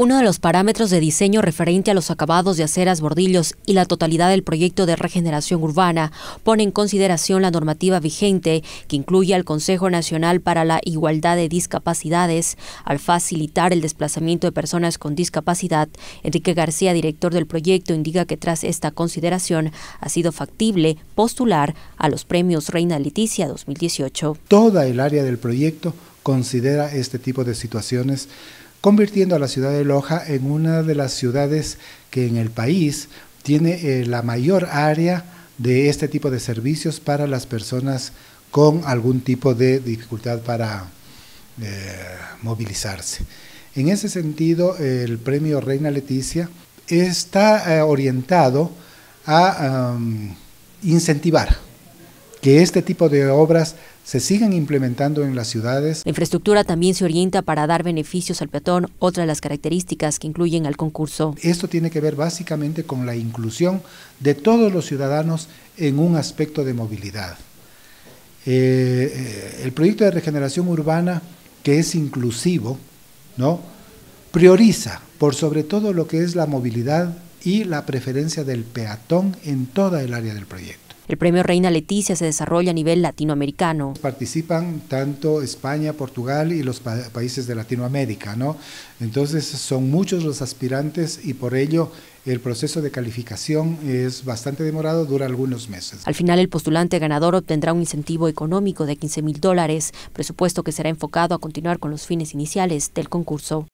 Uno de los parámetros de diseño referente a los acabados de aceras, bordillos y la totalidad del proyecto de regeneración urbana pone en consideración la normativa vigente que incluye al Consejo Nacional para la Igualdad de Discapacidades al facilitar el desplazamiento de personas con discapacidad. Enrique García, director del proyecto, indica que tras esta consideración ha sido factible postular a los premios Reina Leticia 2018. Toda el área del proyecto considera este tipo de situaciones convirtiendo a la ciudad de Loja en una de las ciudades que en el país tiene eh, la mayor área de este tipo de servicios para las personas con algún tipo de dificultad para eh, movilizarse. En ese sentido, el premio Reina Leticia está eh, orientado a incentivar que este tipo de obras se siguen implementando en las ciudades. La infraestructura también se orienta para dar beneficios al peatón, otra de las características que incluyen al concurso. Esto tiene que ver básicamente con la inclusión de todos los ciudadanos en un aspecto de movilidad. Eh, eh, el proyecto de regeneración urbana, que es inclusivo, ¿no? prioriza por sobre todo lo que es la movilidad y la preferencia del peatón en toda el área del proyecto. El premio Reina Leticia se desarrolla a nivel latinoamericano. Participan tanto España, Portugal y los países de Latinoamérica, ¿no? Entonces son muchos los aspirantes y por ello el proceso de calificación es bastante demorado, dura algunos meses. Al final, el postulante ganador obtendrá un incentivo económico de 15 mil dólares, presupuesto que será enfocado a continuar con los fines iniciales del concurso.